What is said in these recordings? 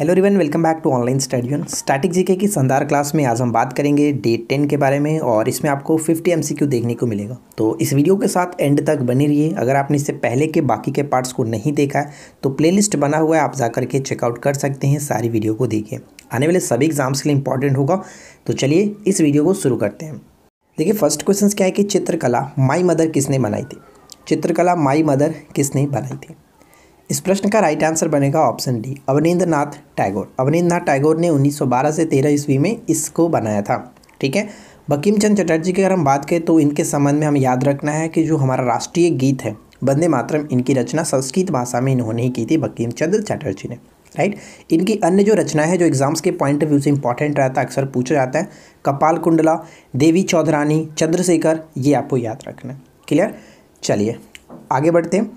hello everyone welcome back to online स्टडियन static GK की संदार क्लास में आज हम बात करेंगे डे टेन के बारे में और इसमें आपको 50 एमसीक्यू देखने को मिलेगा तो इस वीडियो के साथ एंड तक बने रहिए अगर आपने इससे पहले के बाकी के पार्ट्स को नहीं देखा है तो प्लेलिस्ट बना हुआ है आप जा के चेकआउट कर सकते हैं सारी वीडियो को देखिए आने वाले सभी एग्जाम्स के लिए इंपॉर्टेंट होगा तो चलिए इस वीडियो को शुरू करते हैं देखिए फर्स्ट क्वेश्चन क्या है कि चित्रकला माई मदर किसने बनाई थी चित्रकला माई मदर किसने बनाई थी इस प्रश्न का राइट आंसर बनेगा ऑप्शन डी अवनीन्द्रनाथ टैगोर अवनीन्द्रनाथ टैगोर ने 1912 से 13 ईस्वी में इसको बनाया था ठीक है बकीम चंद चटर्जी की अगर हम बात करें तो इनके संबंध में हम याद रखना है कि जो हमारा राष्ट्रीय गीत है वंदे मातरम इनकी रचना संस्कृत भाषा में इन्होंने ही की थी बकीम चंद्र चटर्जी ने राइट इनकी अन्य जो रचना है जो एग्जाम्स के पॉइंट ऑफ व्यू से इंपॉर्टेंट रहता है अक्सर पूछा जाता है कपाल कुंडला देवी चौधरानी चंद्रशेखर ये आपको याद रखना है क्लियर चलिए आगे बढ़ते हैं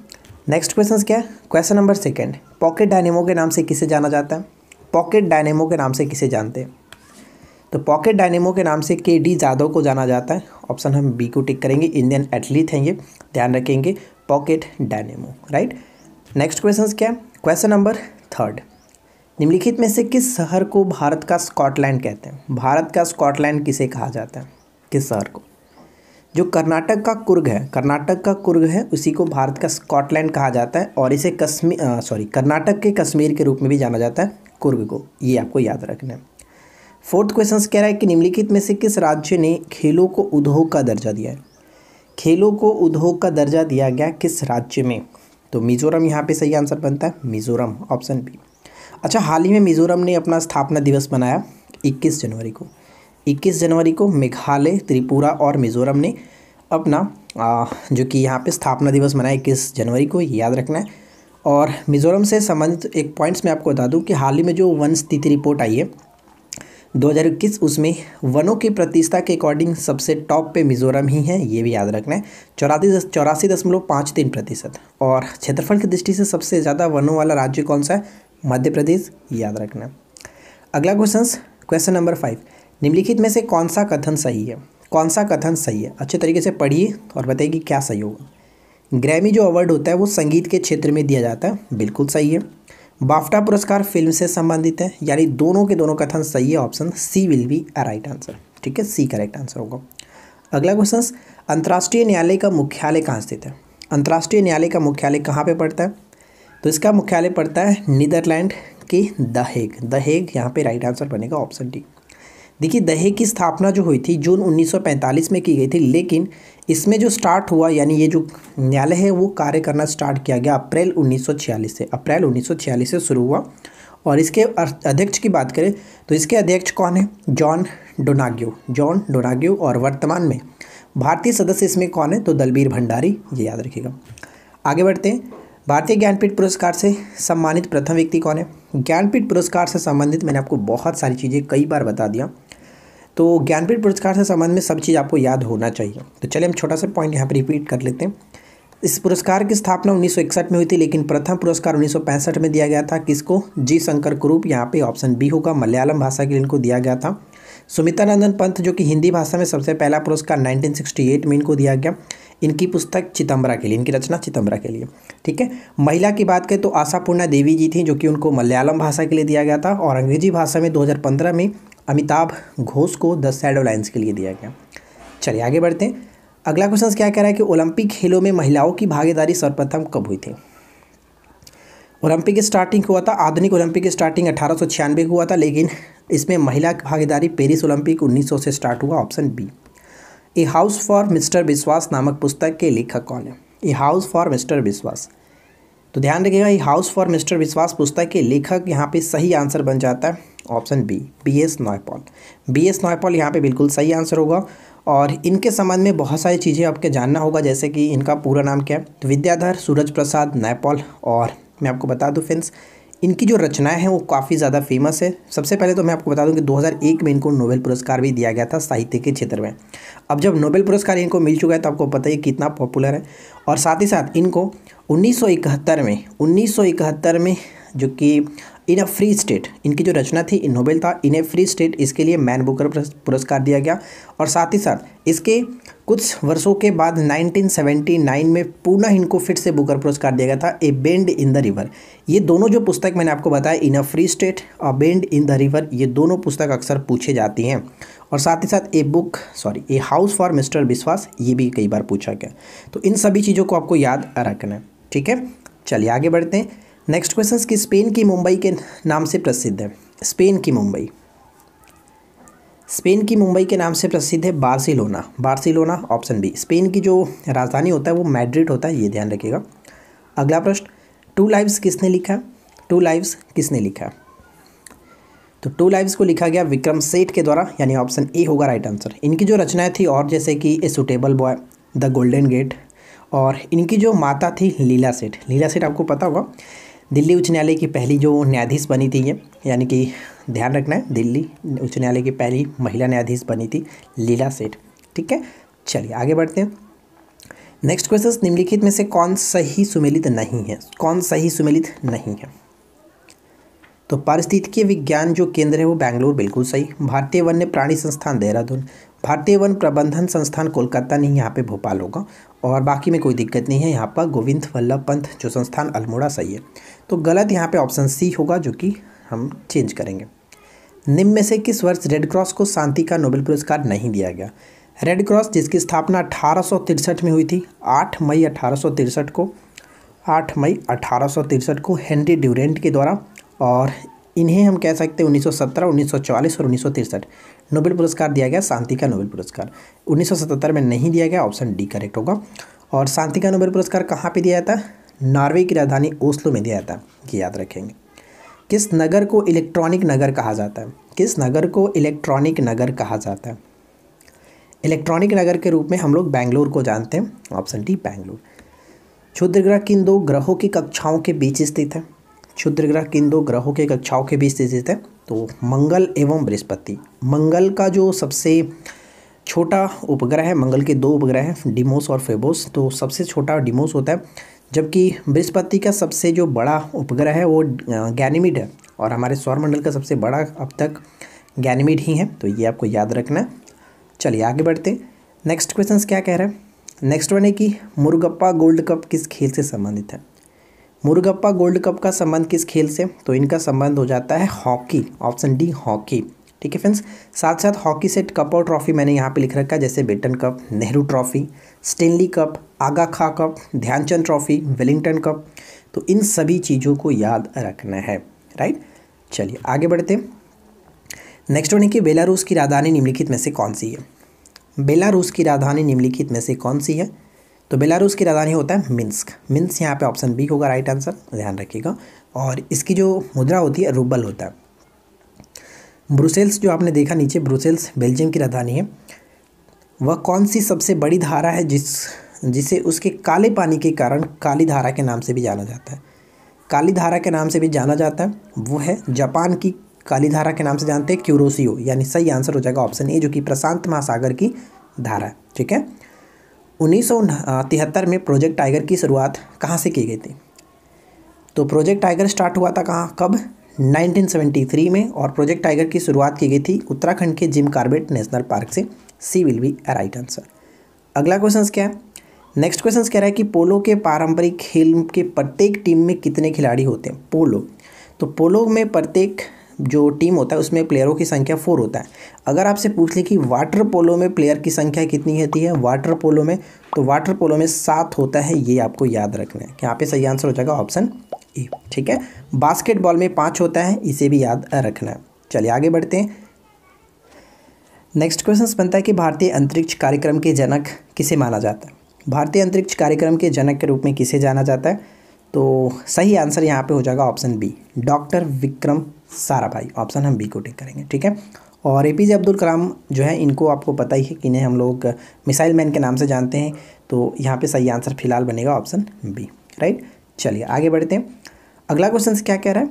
नेक्स्ट क्वेश्चन क्या है question number second pocket dynamo के नाम से किसे जाना जाता है पॉकेट डायनेमो के नाम से किसे जानते हैं तो पॉकेट डायनेमो के नाम से के डी जादव को जाना जाता है ऑप्शन हम बी को टिक करेंगे इंडियन एथलीट हैं ये ध्यान रखेंगे pocket dynamo right next question क्या है क्वेश्चन नंबर थर्ड निम्नलिखित में से किस शहर को भारत का स्कॉटलैंड कहते हैं भारत का स्कॉटलैंड किसे कहा जाता है किस शहर को जो कर्नाटक का कुर्ग है कर्नाटक का कुर्ग है उसी को भारत का स्कॉटलैंड कहा जाता है और इसे कश्मीर सॉरी कर्नाटक के कश्मीर के रूप में भी जाना जाता है कुर्ग को ये आपको याद रखना है फोर्थ क्वेश्चन कह रहा है कि निम्नलिखित में से किस राज्य ने खेलों को उद्योग का दर्जा दिया है खेलों को उद्योग का दर्जा दिया गया किस राज्य में तो मिजोरम यहाँ पे सही आंसर बनता है मिजोरम ऑप्शन बी अच्छा हाल ही में मिजोरम ने अपना स्थापना दिवस मनाया 21 जनवरी को 21 जनवरी को मेघालय त्रिपुरा और मिज़ोरम ने अपना आ, जो कि यहाँ पे स्थापना दिवस मनाया इक्कीस जनवरी को याद रखना है और मिज़ोरम से संबंधित एक पॉइंट्स मैं आपको बता दूँ कि हाल ही में जो वन स्थिति रिपोर्ट आई है 2021 उसमें वनों की प्रतिष्ठा के अकॉर्डिंग सबसे टॉप पे मिज़ोरम ही है ये भी याद रखना है चौरासी चौरासी दशमलव पाँच तीन प्रतिशत और क्षेत्रफल की दृष्टि से सबसे ज़्यादा वनों वाला राज्य कौन सा है मध्य प्रदेश याद रखना अगला क्वेश्चन क्वेश्चन नंबर फाइव निम्नलिखित में से कौन सा कथन सही है कौन सा कथन सही है अच्छे तरीके से पढ़िए और बताइए कि क्या सही होगा ग्रैमी जो अवार्ड होता है वो संगीत के क्षेत्र में दिया जाता है बिल्कुल सही है बाफ्टा पुरस्कार फिल्म से संबंधित है यानी दोनों के दोनों कथन सही है option C will be a right answer ठीक है सी करेक्ट आंसर होगा अगला क्वेश्चन अंतर्राष्ट्रीय न्यायालय का मुख्यालय कहाँ स्थित है अंतर्राष्ट्रीय न्यायालय का मुख्यालय कहाँ पर पड़ता है तो इसका मुख्यालय पड़ता है नीदरलैंड के द हेग द हेग यहाँ पर राइट आंसर बनेगा ऑप्शन डी देखिए दहे की स्थापना जो हुई थी जून 1945 में की गई थी लेकिन इसमें जो स्टार्ट हुआ यानी ये जो न्यायालय है वो कार्य करना स्टार्ट किया गया अप्रैल 1946 से अप्रैल 1946 से शुरू हुआ और इसके अध्यक्ष की बात करें तो इसके अध्यक्ष कौन है जॉन डोनाग्यो जॉन डोनाग्यो और वर्तमान में भारतीय सदस्य इसमें कौन है तो दलबीर भंडारी ये याद रखिएगा आगे बढ़ते हैं भारतीय ज्ञानपीठ पुरस्कार से सम्मानित प्रथम व्यक्ति कौन है ज्ञानपीठ पुरस्कार से संबंधित मैंने आपको बहुत सारी चीज़ें कई बार बता दिया तो ज्ञानपीठ पुरस्कार से संबंध में सब चीज़ आपको याद होना चाहिए तो चलिए हम छोटा सा पॉइंट यहाँ पर रिपीट कर लेते हैं इस पुरस्कार की स्थापना 1961 में हुई थी लेकिन प्रथम पुरस्कार 1965 में दिया गया था किसको जी शंकर कुरूप यहाँ पे ऑप्शन बी होगा मलयालम भाषा के लिए इनको दिया गया था सुमिता नंदन पंत जो कि हिंदी भाषा में सबसे पहला पुरस्कार 1968 में इनको दिया गया इनकी पुस्तक चितंबरा के लिए इनकी रचना चितंबरा के लिए ठीक है महिला की बात करें तो आशापूर्णा देवी जी थी जो कि उनको मलयालम भाषा के लिए दिया गया था और अंग्रेजी भाषा में दो में अमिताभ घोष को द सैडो लाइन्स के लिए दिया गया चलिए आगे बढ़ते हैं अगला क्वेश्चन क्या कह रहा है कि ओलंपिक खेलों में महिलाओं की भागीदारी सर्वप्रथम कब हुई थी ओलंपिक स्टार्टिंग हुआ था आधुनिक ओलंपिक स्टार्टिंग अठारह हुआ था लेकिन इसमें महिला भागीदारी पेरिस ओलंपिक 1900 से स्टार्ट हुआ option B a house for Mister Biswas नामक पुस्तक के लेखक कौन है ए हाउस फॉर मिस्टर विश्वास तो ध्यान रखिएगा ये हाउस फॉर मिस्टर विश्वास पुस्तक के लेखक यहाँ पे सही आंसर बन जाता है option B V S Naipaul V S Naipaul यहाँ पे बिल्कुल सही आंसर होगा और इनके संबंध में बहुत सारी चीज़ें आपके जानना होगा जैसे कि इनका पूरा नाम क्या है तो विद्याधर सूरज प्रसाद नायपॉल और मैं आपको बता दूँ फ्रेंड्स इनकी जो रचनाएं हैं वो काफ़ी ज़्यादा फेमस है सबसे पहले तो मैं आपको बता दूं कि 2001 में इनको नोबेल पुरस्कार भी दिया गया था साहित्य के क्षेत्र में अब जब नोबेल पुरस्कार इनको मिल चुका है तो आपको पता है कितना पॉपुलर है और साथ ही साथ इनको 1971 में 1971 में जो कि इन अ फ्री स्टेट इनकी जो रचना थी नोबेल था इन ए फ्री स्टेट इसके लिए मैन बुकर पुरस्कार दिया गया और साथ ही साथ इसके कुछ वर्षों के बाद 1979 में पुनः इनको फिर से बुकर पुरस्कार दिया गया था a bend in the river ये दोनों जो पुस्तक मैंने आपको बताया इन अ फ्री स्टेट और बेंड इन द रिवर ये दोनों पुस्तक अक्सर पूछे जाती हैं और साथ ही साथ a book sorry a house for Mister Biswas ये भी कई बार पूछा गया तो इन सभी चीज़ों को आपको याद रखना है ठीक है चलिए आगे बढ़ते हैं नेक्स्ट क्वेश्चन कि स्पेन की मुंबई के नाम से प्रसिद्ध है स्पेन की मुंबई स्पेन की मुंबई के नाम से प्रसिद्ध है Barcelona Barcelona option B Spain की जो राजधानी होता है वो मैड्रिड होता है ये ध्यान रखिएगा अगला प्रश्न टू लाइव्स किसने लिखा टू लाइव्स किसने लिखा तो टू लाइव्स को लिखा गया विक्रम सेठ के द्वारा यानी ऑप्शन ए होगा राइट आंसर इनकी जो रचनाएं थी और जैसे कि a suitable boy the golden gate और इनकी जो माता थी लीला सेठ लीला सेठ आपको पता होगा दिल्ली उच्च न्यायालय की पहली जो न्यायाधीश बनी थी ये यानी कि ध्यान रखना है दिल्ली उच्च न्यायालय की पहली महिला न्यायाधीश बनी थी लीला सेठ ठीक है चलिए आगे बढ़ते हैं नेक्स्ट क्वेश्चन निम्नलिखित में से कौन सही सुमेलित नहीं है कौन सही सुमेलित नहीं है तो पारिस्थितिकीय विज्ञान जो केंद्र है वो बैंगलोर बिल्कुल सही भारतीय वन्य प्राणी संस्थान देहरादून भारतीय वन प्रबंधन संस्थान कोलकाता नहीं यहाँ पे भोपाल होगा और बाकी में कोई दिक्कत नहीं है यहाँ पर गोविंद वल्लभ पंथ जो संस्थान अल्मोड़ा सही है तो गलत यहाँ पे ऑप्शन सी होगा जो कि हम चेंज करेंगे निम्न में से किस वर्ष रेड क्रॉस को शांति का नोबेल पुरस्कार नहीं दिया गया रेड क्रॉस जिसकी स्थापना अठारह में हुई थी 8 मई अठारह को 8 मई अठारह को हेनरी ड्यूरेंट के द्वारा और इन्हें हम कह सकते हैं 1917, 1944 और उन्नीस नोबेल पुरस्कार दिया गया शांति का नोबेल पुरस्कार 1977 में नहीं दिया गया ऑप्शन डी करेक्ट होगा और शांति का नोबेल पुरस्कार कहाँ पे दिया जाता है नॉर्वे की राजधानी ओस्लो में दिया जाता है ये याद रखेंगे किस नगर को इलेक्ट्रॉनिक नगर कहा जाता है किस नगर को इलेक्ट्रॉनिक नगर कहा जाता है इलेक्ट्रॉनिक नगर के रूप में हम लोग बैंगलोर को जानते हैं ऑप्शन डी बैंगलोर क्षुद्र ग्रह किन दो ग्रहों की कक्षाओं के बीच स्थित है क्षुद्र ग्रह किन दो ग्रहों के कक्षाओं के बीच स्थित है तो मंगल एवं बृहस्पति मंगल का जो सबसे छोटा उपग्रह है मंगल के दो उपग्रह हैं डिमोस और फेबोस तो सबसे छोटा डिमोस होता है जबकि बृहस्पति का सबसे जो बड़ा उपग्रह है वो गैनिमिड है और हमारे सौरमंडल का सबसे बड़ा अब तक गैनिमिड ही है तो ये आपको याद रखना चलिए आगे बढ़ते नेक्स्ट क्वेश्चन क्या कह रहे हैं नेक्स्ट वन है कि मुर्गप्पा गोल्ड कप किस खेल से संबंधित है मुर्गप्पा गोल्ड कप का संबंध किस खेल से तो इनका संबंध हो जाता है हॉकी ऑप्शन डी हॉकी ठीक है फ्रेंड्स साथ साथ हॉकी सेट कप और ट्रॉफी मैंने यहाँ पे लिख रखा है जैसे Beighton cup Nehru trophy Stanley cup Aga Khan cup Dhyanchand trophy Wellington cup तो इन सभी चीज़ों को याद रखना है राइट चलिए आगे बढ़ते नेक्स्ट वन है कि बेलारूस की राजधानी निम्नलिखित में से कौन सी है बेलारूस की राजधानी निम्नलिखित में से कौन सी है तो बेलारूस की राजधानी होता है मिन्स्क मिन्स यहाँ पे ऑप्शन बी होगा राइट आंसर ध्यान रखिएगा और इसकी जो मुद्रा होती है रूबल होता है ब्रुसेल्स जो आपने देखा नीचे ब्रुसेल्स बेल्जियम की राजधानी है वह कौन सी सबसे बड़ी धारा है जिस जिसे उसके काले पानी के कारण काली धारा के नाम से भी जाना जाता है काली धारा के नाम से भी जाना जाता है वो है जापान की काली धारा के नाम से जानते हैं क्यूरोसियो यानी सही आंसर हो जाएगा ऑप्शन ए जो कि प्रशांत महासागर की धारा है ठीक है उन्नीस में प्रोजेक्ट टाइगर की शुरुआत कहाँ से की गई थी तो प्रोजेक्ट टाइगर स्टार्ट हुआ था कहाँ कब 1973 में और प्रोजेक्ट टाइगर की शुरुआत की गई थी उत्तराखंड के जिम कार्बेट नेशनल पार्क से C will be right answer अगला क्वेश्चन क्या है नेक्स्ट क्वेश्चन कह रहा है कि पोलो के पारंपरिक खेल के प्रत्येक टीम में कितने खिलाड़ी होते हैं पोलो तो पोलो में प्रत्येक जो टीम होता है उसमें प्लेयरों की संख्या फोर होता है अगर आपसे पूछ लें कि वाटर पोलो में प्लेयर की संख्या कितनी होती है वाटर पोलो में तो वाटर पोलो में सात होता है ये आपको याद रखना है यहाँ पे सही आंसर हो जाएगा ऑप्शन ए e, ठीक है बास्केटबॉल में पाँच होता है इसे भी याद रखना चलिए आगे बढ़ते हैं नेक्स्ट क्वेश्चन बनता है कि भारतीय अंतरिक्ष कार्यक्रम के जनक किसे माना जाता है भारतीय अंतरिक्ष कार्यक्रम के जनक के रूप में किसे जाना जाता है तो सही आंसर यहाँ पे हो जाएगा option B doctor Vikram Sarabhai option हम बी को टिक करेंगे ठीक है और ए पी जे अब्दुल कलाम जो है इनको आपको पता ही है कि इन्हें हम लोग मिसाइल मैन के नाम से जानते हैं तो यहाँ पर सही आंसर फिलहाल बनेगा ऑप्शन बी राइट चलिए आगे बढ़ते हैं अगला क्वेश्चन क्या कह रहा है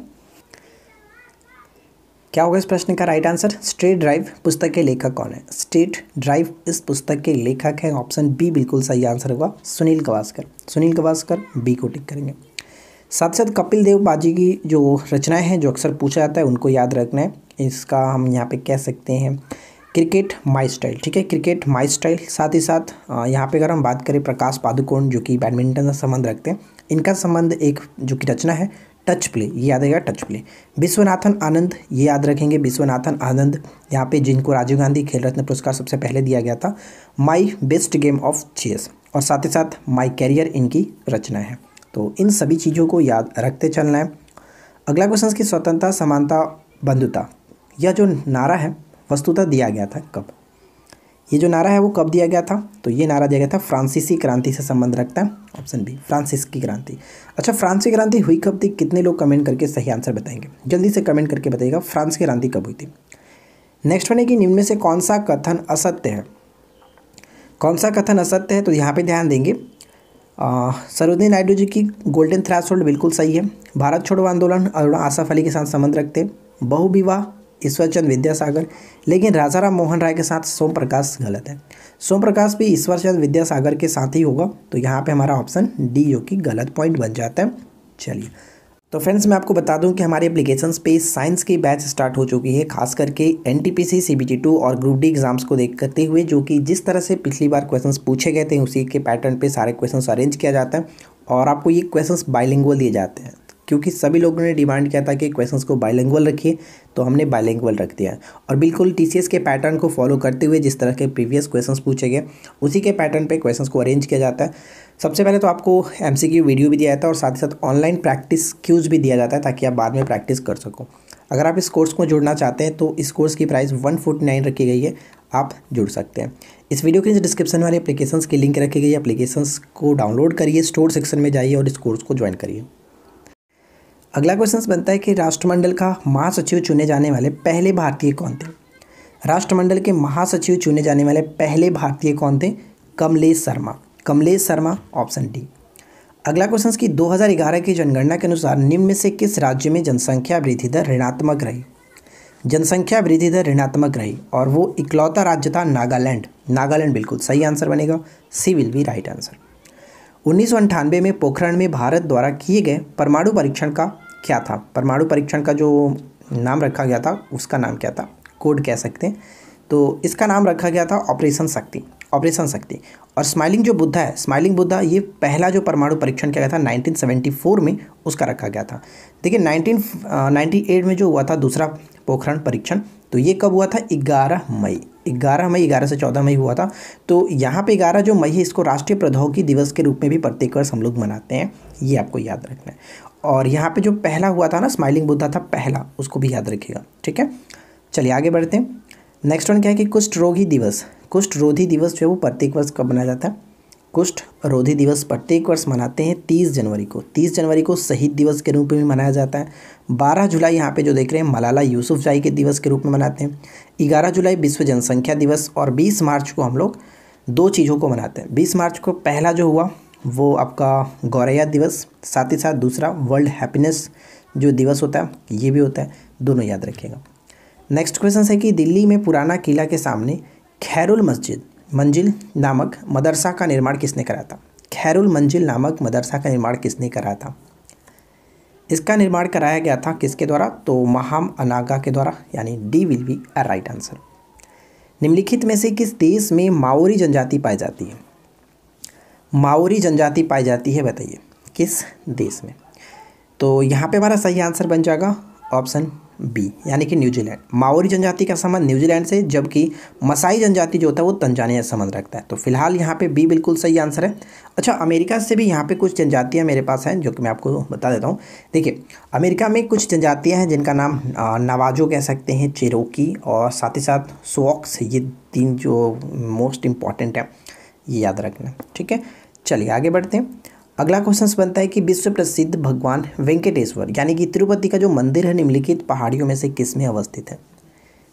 क्या होगा इस प्रश्न का राइट आंसर स्टेट ड्राइव पुस्तक के लेखक कौन है स्टेट ड्राइव इस पुस्तक के लेखक हैं ऑप्शन बी बिल्कुल सही आंसर होगा सुनील गवास्कर सुनील गवास्कर बी को टिक करेंगे साथ साथ कपिल देव बाजी की जो रचनाएं हैं जो अक्सर पूछा जाता है उनको याद रखना है इसका हम यहाँ पे कह सकते हैं क्रिकेट माई स्टाइल ठीक है क्रिकेट माई स्टाइल साथ ही साथ यहाँ पे अगर हम बात करें प्रकाश पादुकोण जो कि बैडमिंटन से संबंध रखते हैं इनका संबंध एक जो कि रचना है टच प्ले ये याद रहेगा टच प्ले विश्वनाथन आनंद ये याद रखेंगे विश्वनाथन आनंद यहाँ पे जिनको राजीव गांधी खेल रत्न पुरस्कार सबसे पहले दिया गया था my best game of chess और साथ ही साथ माई कैरियर इनकी रचना है तो इन सभी चीज़ों को याद रखते चलना है अगला क्वेश्चन की स्वतंत्रता समानता बंधुता यह जो नारा है वस्तुता दिया गया था कब ये जो नारा है वो कब दिया गया था तो ये नारा दिया गया था फ्रांसीसी क्रांति से संबंध रखता है ऑप्शन बी फ्रांसिस की क्रांति अच्छा फ्रांस की क्रांति हुई कब थी कितने लोग कमेंट करके सही आंसर बताएंगे जल्दी से कमेंट करके बताइएगा फ्रांस की क्रांति कब हुई थी नेक्स्ट वन है कि निम्न में से कौन सा कथन असत्य है कौन सा कथन असत्य है तो यहाँ पे ध्यान देंगे सरोदीन नायडू जी की गोल्डन थ्रेस बिल्कुल सही है भारत छोड़ो आंदोलन अरुणा आसाफ अली के साथ संबंध रखते बहुविवाह ईश्वरचंद विद्यासागर लेकिन राजाराम मोहन राय के साथ सोम प्रकाश गलत है सोम प्रकाश भी ईश्वरचंद विद्यासागर के साथ ही होगा तो यहाँ पे हमारा ऑप्शन डी जो कि गलत पॉइंट बन जाता है चलिए तो फ्रेंड्स मैं आपको बता दूं कि हमारे एप्लीकेशन पे साइंस की बैच स्टार्ट हो चुकी है खास करके एन टी टू और ग्रुप डी एग्जाम्स को देख करते हुए जो कि जिस तरह से पिछली बार क्वेश्चंस पूछे गए थे उसी के पैटर्न पे सारे क्वेश्चंस अरेंज किया जाता है और आपको ये क्वेश्चंस बाइलिंगुअल दिए जाते हैं क्योंकि सभी लोगों ने डिमांड किया था कि क्वेश्चंस को बायलैंगल रखिए तो हमने बायलैंगल रख दिया और बिल्कुल टीसीएस के पैटर्न को फॉलो करते हुए जिस तरह के प्रीवियस क्वेश्चंस पूछे गए उसी के पैटर्न पे क्वेश्चंस को अरेंज किया जाता है सबसे पहले तो आपको एम वीडियो भी दिया जाता है और साथ ही साथ ऑनलाइन प्रैक्टिस क्यूज भी दिया जाता है ताकि आप बाद में प्रैक्टिस कर सको अगर आप इस कोर्स को जुड़ना चाहते हैं तो इस कोर्स की प्राइस वन फोर्टी नाइन रखी गई है आप जुड़ सकते हैं इस वीडियो के डिस्क्रिप्शन वाले एप्लीकेशंस की लिंक रखी गई है एप्लीकेशंस को डाउनलोड करिए स्टोर सेक्शन में जाइए और इस कोर्स को ज्वाइन करिए अगला क्वेश्चन बनता है कि राष्ट्रमंडल का महासचिव चुने जाने वाले पहले भारतीय कौन थे राष्ट्रमंडल के महासचिव चुने जाने वाले पहले भारतीय कौन थे कमलेश शर्मा कमलेश शर्मा ऑप्शन डी अगला क्वेश्चन की 2011 की जनगणना के अनुसार निम्न में से किस राज्य में जनसंख्या वृद्धि दर ऋणात्मक रही जनसंख्या वृद्धि दर ऋणात्मक रही और वो इकलौता राज्य था नागालैंड नागालैंड बिल्कुल सही आंसर बनेगा C will be right answer उन्नीस में पोखरण में भारत द्वारा किए गए परमाणु परीक्षण का क्या था परमाणु परीक्षण का जो नाम रखा गया था उसका नाम क्या था कोड कह सकते हैं तो इसका नाम रखा गया था ऑपरेशन शक्ति ऑपरेशन शक्ति और स्माइलिंग जो बुद्धा है स्माइलिंग बुद्धा ये पहला जो परमाणु परीक्षण किया गया था 1974 में उसका रखा गया था देखिए 1998 में जो हुआ था दूसरा पोखरण परीक्षण तो ये कब हुआ था 11 मई 11 मई 11 से 14 मई हुआ था तो यहाँ पे 11 जो मई है इसको राष्ट्रीय प्रौद्योगिकी दिवस के रूप में भी प्रत्येक वर्ष हम लोग मनाते हैं ये आपको याद रखना है और यहाँ पे जो पहला हुआ था ना स्माइलिंग बुद्धा था पहला उसको भी याद रखिएगा ठीक है चलिए आगे बढ़ते हैं नेक्स्ट वन क्या है कि कुष्ठ रोगी दिवस कुष्ठ रोधी दिवस जो है वो प्रत्येक वर्ष कब मनाया जाता है कुष्ठ रोधी दिवस प्रत्येक वर्ष मनाते हैं तीस जनवरी को तीस जनवरी को शहीद दिवस के रूप में मनाया जाता है बारह जुलाई यहाँ पे जो देख रहे हैं मलाला यूसुफ जाई के दिवस के रूप में मनाते हैं ग्यारह जुलाई विश्व जनसंख्या दिवस और बीस मार्च को हम लोग दो चीज़ों को मनाते हैं बीस मार्च को पहला जो हुआ वो आपका गौरैया दिवस साथ ही साथ दूसरा वर्ल्ड हैप्पीनेस जो दिवस होता है ये भी होता है दोनों याद रखिएगा नेक्स्ट क्वेश्चन है कि दिल्ली में पुराना किला के सामने खैरुल मस्जिद मंजिल नामक मदरसा का निर्माण किसने करा था खैरुल मंजिल नामक मदरसा का निर्माण किसने करा था इसका निर्माण कराया गया था किसके द्वारा तो महाम अनागा के द्वारा यानी D will be a right answer निम्नलिखित में से किस देश में माओरी जनजाति पाई जाती है माओरी जनजाति पाई जाती है बताइए किस देश में तो यहाँ पे हमारा सही आंसर बन जाएगा ऑप्शन बी यानी कि न्यूजीलैंड माओरी जनजाति का संबंध न्यूजीलैंड से जबकि मसाई जनजाति जो होता है वो तंजानिया संबंध रखता है तो फिलहाल यहाँ पे बी बिल्कुल सही आंसर है अच्छा अमेरिका से भी यहाँ पे कुछ जनजातियाँ मेरे पास हैं जो कि मैं आपको बता देता हूँ देखिए अमेरिका में कुछ जनजातियाँ हैं जिनका नाम नवाजो कह सकते हैं चेरोकी और साथ ही साथ सोक्स ये तीन जो मोस्ट इम्पॉर्टेंट है ये याद रखना ठीक है चलिए आगे बढ़ते हैं अगला क्वेश्चन बनता है कि विश्व प्रसिद्ध भगवान वेंकटेश्वर यानी कि तिरुपति का जो मंदिर है निम्नलिखित पहाड़ियों में से किस में अवस्थित है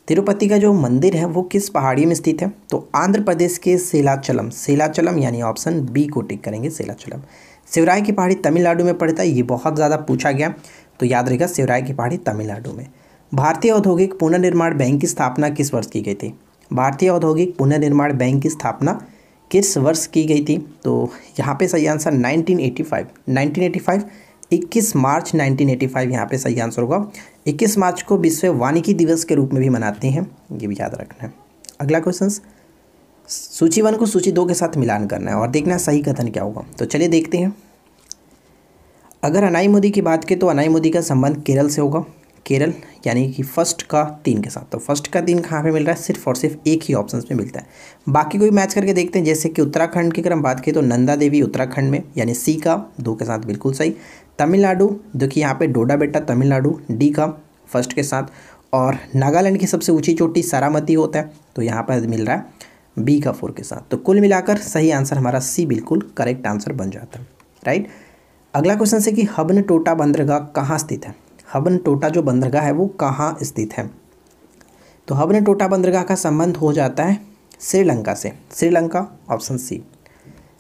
तिरुपति का जो मंदिर है वो किस पहाड़ी में स्थित है तो आंध्र प्रदेश के सेलाचलम सेलाचलम यानी ऑप्शन बी को टिक करेंगे सेलाचलम शिवराय की पहाड़ी तमिलनाडु में पड़ता है ये बहुत ज़्यादा पूछा गया तो याद रहेगा शिवराय की पहाड़ी तमिलनाडु में भारतीय औद्योगिक पुनर्निर्माण बैंक की स्थापना किस वर्ष की गई थी भारतीय औद्योगिक पुनर्निर्माण बैंक की स्थापना किस वर्ष की गई थी तो यहाँ पे सही आंसर 1985 1985 21 मार्च 1985 यहाँ पे सही आंसर होगा 21 मार्च को विश्व वानिकी दिवस के रूप में भी मनाते हैं ये भी याद रखना है अगला क्वेश्चन सूची वन को सूची दो के साथ मिलान करना है और देखना सही कथन क्या होगा तो चलिए देखते हैं अगर अनाई मोदी की बात करें तो अनाई मोदी का संबंध केरल से होगा केरल यानी कि फर्स्ट का तीन के साथ तो फर्स्ट का तीन कहाँ पे मिल रहा है सिर्फ और सिर्फ एक ही ऑप्शन में मिलता है बाकी कोई मैच करके देखते हैं जैसे कि उत्तराखंड की अगर हम बात करें तो नंदा देवी उत्तराखंड में यानी सी का दो के साथ बिल्कुल सही तमिलनाडु जो कि यहाँ पर डोडा बेटा तमिलनाडु डी का फर्स्ट के साथ और नागालैंड की सबसे ऊँची चोटी सारामती होता है तो यहाँ पर मिल रहा है बी का फोर के साथ तो कुल मिलाकर सही आंसर हमारा सी बिल्कुल करेक्ट आंसर बन जाता है राइट अगला क्वेश्चन से कि हबन टोटा बंदरगाह कहाँ स्थित है हबन टोटा जो बंदरगाह है वो कहाँ स्थित है तो हबन टोटा बंदरगाह का संबंध हो जाता है श्रीलंका से श्रीलंका ऑप्शन सी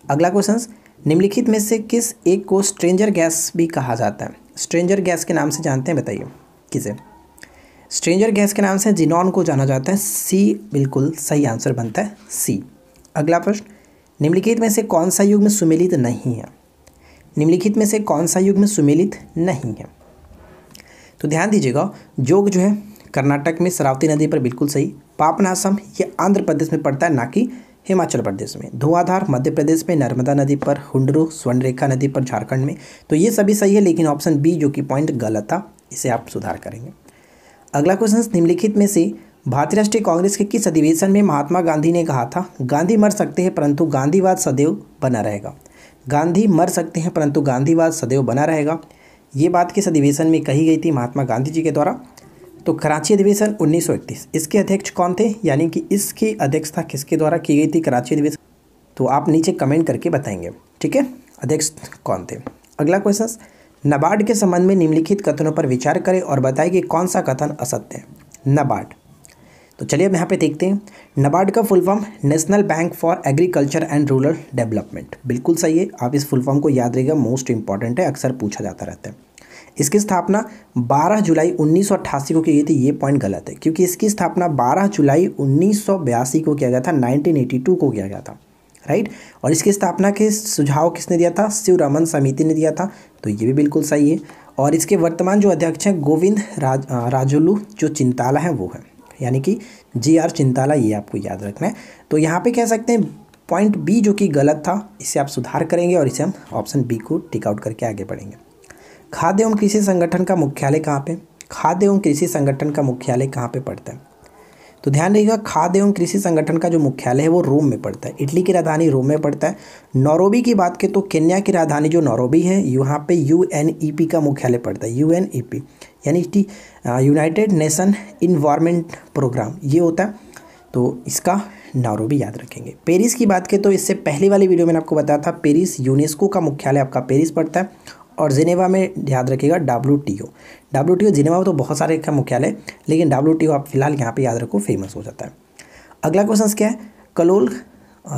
अगला क्वेश्चन निम्नलिखित में से किस एक को स्ट्रेंजर गैस भी कहा जाता है स्ट्रेंजर गैस के नाम से जानते हैं बताइए किसे स्ट्रेंजर गैस के नाम से जिनॉन को जाना जाता है सी बिल्कुल सही आंसर बनता है सी अगला प्रश्न निम्नलिखित में से कौन सा युग में सुमिलित नहीं है निम्नलिखित में से कौन सा युग में सुमिलित नहीं है तो ध्यान दीजिएगा जोग जो है कर्नाटक में शरावती नदी पर बिल्कुल सही पापनासम ये आंध्र प्रदेश में पड़ता है ना कि हिमाचल प्रदेश में धुआधार मध्य प्रदेश में नर्मदा नदी पर हुडरू स्वर्णरेखा नदी पर झारखंड में तो ये सभी सही है लेकिन ऑप्शन बी जो कि पॉइंट गलत था इसे आप सुधार करेंगे अगला क्वेश्चन निम्नलिखित में से भारतीय राष्ट्रीय कांग्रेस के किस अधिवेशन में महात्मा गांधी ने कहा था गांधी मर सकते हैं परंतु गांधीवाद सदैव बना रहेगा गांधी मर सकते हैं परंतु गांधीवाद सदैव बना रहेगा ये बात किस अधिवेशन में कही गई थी महात्मा गांधी जी के द्वारा तो कराची अधिवेशन 1931 इसके अध्यक्ष कौन थे यानी कि इसकी अध्यक्षता किसके द्वारा की गई थी कराची अधिवेशन तो आप नीचे कमेंट करके बताएंगे ठीक है अध्यक्ष कौन थे अगला क्वेश्चन नबार्ड के संबंध में निम्नलिखित कथनों पर विचार करें और बताएं कि कौन सा कथन असत्य है नबार्ड तो चलिए अब यहाँ पे देखते हैं नबार्ड का full form national bank for agriculture and rural development बिल्कुल सही है आप इस फुल फॉर्म को याद रहेगा मोस्ट इंपॉर्टेंट है अक्सर पूछा जाता रहता है इसकी स्थापना 12 जुलाई 1988 को की गई थी ये पॉइंट गलत है क्योंकि इसकी स्थापना 12 जुलाई 1982 को किया गया था 1982 को किया गया था राइट और इसकी स्थापना के सुझाव किसने दिया था शिव रमन समिति ने दिया था तो ये भी बिल्कुल सही है और इसके वर्तमान जो अध्यक्ष हैं गोविंद राज, राजोलू जो चिंताला हैं वो हैं यानी कि जी आर चिंताला ये आपको याद रखना है तो यहाँ पे कह सकते हैं पॉइंट बी जो कि गलत था इसे आप सुधार करेंगे और इसे हम ऑप्शन बी को टिकआउट करके आगे बढ़ेंगे खाद्य एवं कृषि संगठन का मुख्यालय कहाँ पे खाद्य एवं कृषि संगठन का मुख्यालय कहाँ पे पड़ता है तो ध्यान रखिएगा खाद्य एवं कृषि संगठन का जो मुख्यालय है वो रोम में पड़ता है इटली की राजधानी रोम में पड़ता है नौरोबी की बात करें तो केन्या की राजधानी जो नौरोबी है यहाँ पे यू का मुख्यालय पड़ता है यू यानी यूनाइटेड नेशन इन्वायरमेंट प्रोग्राम ये होता है तो इसका नारो भी याद रखेंगे पेरिस की बात करें तो इससे पहले वाली वीडियो मैंने आपको बताया था पेरिस यूनेस्को का मुख्यालय आपका पेरिस पड़ता है और जिनेवा में याद रखिएगा W T O W T O Geneva में तो बहुत सारे का मुख्यालय लेकिन डब्ल्यू टी ओ आप फिलहाल यहाँ पे याद रखो फेमस हो जाता है अगला क्वेश्चन क्या है कलोल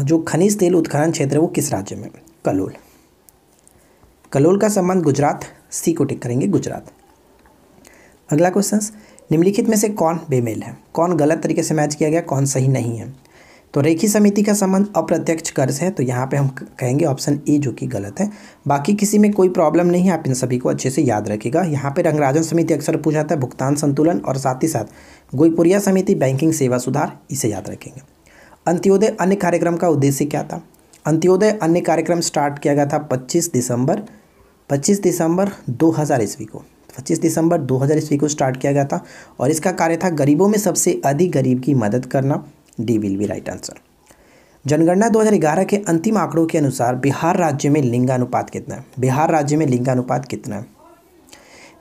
जो खनिज तेल उत्खनन क्षेत्र है वो किस राज्य में कलोल कलोल का संबंध गुजरात सी को टिक करेंगे गुजरात अगला क्वेश्चन निम्नलिखित में से कौन बेमेल है कौन गलत तरीके से मैच किया गया कौन सही नहीं है तो रेखी समिति का संबंध अप्रत्यक्ष कर्ज है तो यहाँ पे हम कहेंगे ऑप्शन ए जो कि गलत है बाकी किसी में कोई प्रॉब्लम नहीं है आप इन सभी को अच्छे से याद रखिएगा यहाँ पे रंगराजन समिति अक्सर पूछा जाता है भुगतान संतुलन और साथ ही साथ गोईपुरिया समिति बैंकिंग सेवा सुधार इसे याद रखेंगे अंत्योदय अन्य कार्यक्रम का उद्देश्य क्या था अंत्योदय अन्य कार्यक्रम स्टार्ट किया गया था पच्चीस दिसंबर पच्चीस दिसंबर दो हज़ार ईस्वी को 25 दिसंबर 2000 ईस्वी को स्टार्ट किया गया था और इसका कार्य था गरीबों में सबसे अधिक गरीब की मदद करना D will be right answer जनगणना 2011 के अंतिम आंकड़ों के अनुसार बिहार राज्य में लिंगानुपात कितना है बिहार राज्य में लिंगानुपात कितना है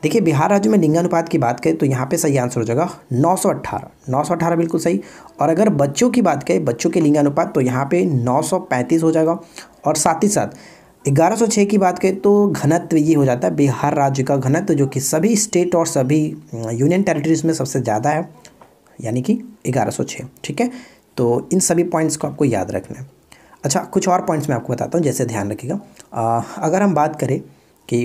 देखिए बिहार राज्य में लिंगानुपात की बात करें तो यहाँ पे सही आंसर हो जाएगा 918 918 बिल्कुल सही और अगर बच्चों की बात करें बच्चों के लिंगानुपात तो यहाँ पे 935 हो जाएगा और साथ ही साथ 1106 की बात करें तो घनत्व ये हो जाता है बिहार राज्य का घनत्व जो कि सभी स्टेट और सभी यूनियन टेरिटरीज में सबसे ज़्यादा है यानी कि ग्यारह ठीक है तो इन सभी पॉइंट्स को आपको याद रखना है अच्छा कुछ और पॉइंट्स मैं आपको बताता हूँ जैसे ध्यान रखिएगा अगर हम बात करें कि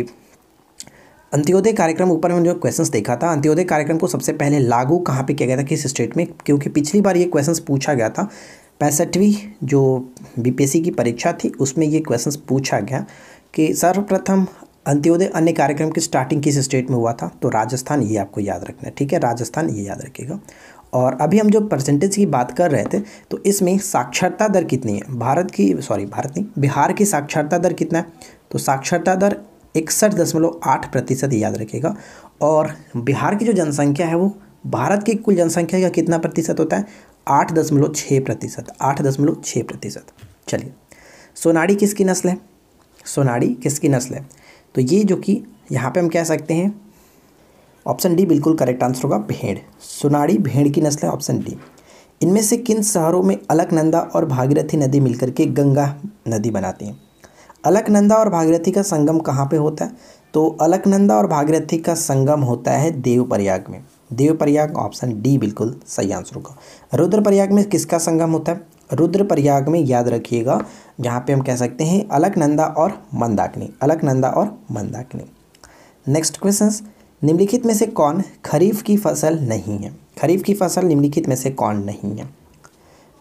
अंत्योदय कार्यक्रम ऊपर हमने जो क्वेश्चंस देखा था अंत्योदय कार्यक्रम को सबसे पहले लागू कहाँ पे किया गया था किस स्टेट में क्योंकि पिछली बार ये क्वेश्चंस पूछा गया था पैंसठवीं जो बीपीएससी की परीक्षा थी उसमें ये क्वेश्चंस पूछा गया कि सर्वप्रथम अंत्योदय अन्य कार्यक्रम की स्टार्टिंग किस स्टेट में हुआ था तो राजस्थान ये आपको याद रखना है ठीक है राजस्थान ये याद रखिएगा और अभी हम जो परसेंटेज की बात कर रहे थे तो इसमें साक्षरता दर कितनी है भारत की सॉरी भारत नहीं बिहार की साक्षरता दर कितना है तो साक्षरता दर इकसठ दशमलव आठ प्रतिशत याद रखेगा और बिहार की जो जनसंख्या है वो भारत की कुल जनसंख्या का कितना प्रतिशत होता है आठ दशमलव छः प्रतिशत आठ दशमलव छः प्रतिशत चलिए सोनाड़ी किसकी नस्ल है सोनाड़ी किसकी नस्ल है तो ये जो कि यहाँ पे हम कह सकते हैं ऑप्शन डी बिल्कुल करेक्ट आंसर होगा भेड़ सुनाड़ी भेड़ की नस्ल है ऑप्शन डी इनमें से किन शहरों में अलकनंदा और भागीरथी नदी मिलकर के गंगा नदी बनाती हैं अलकनंदा और भागीरथी का संगम कहाँ पे होता है तो अलकनंदा और भागीरथी का संगम होता है देवप्रयाग में देवप्रयाग ऑप्शन डी बिल्कुल सही आंसर होगा रुद्रप्रयाग में किसका संगम होता है रुद्रप्रयाग में याद रखिएगा जहाँ पे हम कह सकते हैं अलकनंदा और मंदाकिनी अलकनंदा और मंदाकिनी नेक्स्ट क्वेश्चन निम्नलिखित में से कौन खरीफ की फसल नहीं है खरीफ की फसल निम्नलिखित में से कौन नहीं है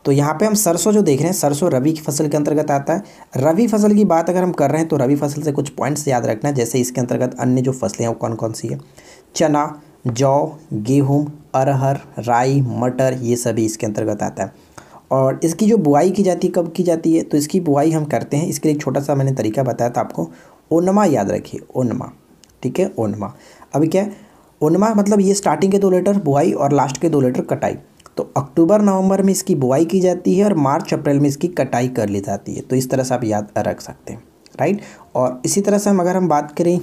तो यहाँ पे हम सरसों जो देख रहे हैं सरसों रबी की फसल के अंतर्गत आता है रबी फसल की बात अगर हम कर रहे हैं तो रबी फसल से कुछ पॉइंट्स याद रखना है जैसे इसके अंतर्गत अन्य जो फसलें हैं वो कौन कौन सी है चना जौ गेहूँ अरहर राई मटर ये सभी इसके अंतर्गत आता है और इसकी जो बुआई की जाती है कब की जाती है तो इसकी बुआई हम करते हैं इसके लिए छोटा सा मैंने तरीका बताया था आपको ओनमा याद रखिए ओनमा ठीक है ओनमा अभी क्या है उनमा मतलब ये स्टार्टिंग के दो लेटर बुआई और लास्ट के दो लेटर कटाई तो अक्टूबर नवंबर में इसकी बुआई की जाती है और मार्च अप्रैल में इसकी कटाई कर ली जाती है तो इस तरह से आप याद रख सकते हैं राइट और इसी तरह से हम अगर हम बात करें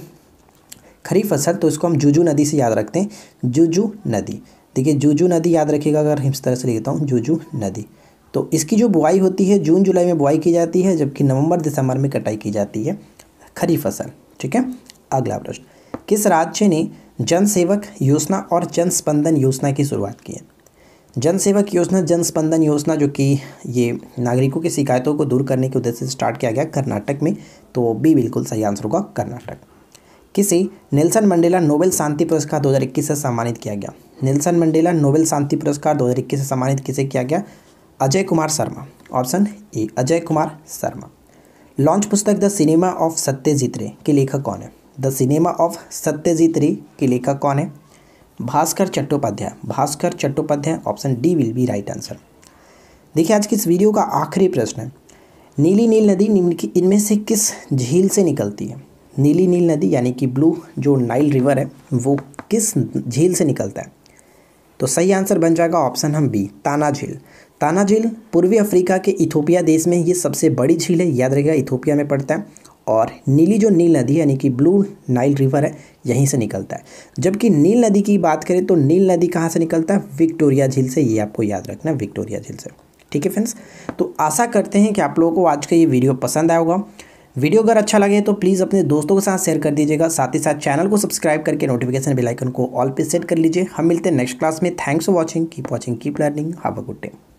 खरीफ फसल तो इसको हम जूजू नदी से याद रखते हैं जूजू नदी देखिए जूजू नदी याद रखिएगा अगर इस तरह से लिखता हूँ जूजू नदी तो इसकी जो बुआई होती है जून जुलाई में बुआई की जाती है जबकि नवंबर दिसंबर में कटाई की जाती है खरीफ फसल ठीक है अगला प्रश्न किस राज्य ने जनसेवक योजना और जन स्पंदन योजना की शुरुआत की है जनसेवक योजना जन स्पंदन योजना जो कि ये नागरिकों की शिकायतों को दूर करने के उद्देश्य से स्टार्ट किया गया कर्नाटक में तो भी बिल्कुल सही आंसर होगा कर्नाटक किसे नेल्सन मंडेला नोबेल शांति पुरस्कार 2021 से सम्मानित किया गया नेल्सन मंडेला नोबेल शांति पुरस्कार 2021 से सम्मानित किसे किया गया Ajay Kumar Sharma option A Ajay Kumar Sharma launch पुस्तक the cinema of Satyajit Ray के लेखक कौन है the cinema of Satyajit Ray के लेखक कौन है Bhaskar Chattopadhyay Bhaskar Chattopadhyay option D will be right answer देखिए आज की इस वीडियो का आखिरी प्रश्न है नीली नील नदी निम्न इनमें से किस झील से निकलती है नीली नील नदी यानी कि ब्लू जो नाइल रिवर है वो किस झील से निकलता है तो सही आंसर बन जाएगा ऑप्शन हम बी ताना झील ताना झील पूर्वी अफ्रीका के इथोपिया देश में ये सबसे बड़ी झील है याद रहेगा इथोपिया में पड़ता है और नीली जो नील नदी यानी कि ब्लू नाइल रिवर है यहीं से निकलता है जबकि नील नदी की बात करें तो नील नदी कहाँ से निकलता है विक्टोरिया झील से ये आपको याद रखना है विक्टोरिया झील से ठीक है फ्रेंड्स तो आशा करते हैं कि आप लोगों को आज का ये वीडियो पसंद आया होगा वीडियो अगर अच्छा लगे तो प्लीज़ अपने दोस्तों के साथ शेयर कर दीजिएगा साथ ही साथ चैनल को सब्सक्राइब करके नोटिफिकेशन बेल आइकन को ऑल पे सेट कर लीजिए हम मिलते हैं नेक्स्ट क्लास में thanks for watching keep watching keep learning have a good day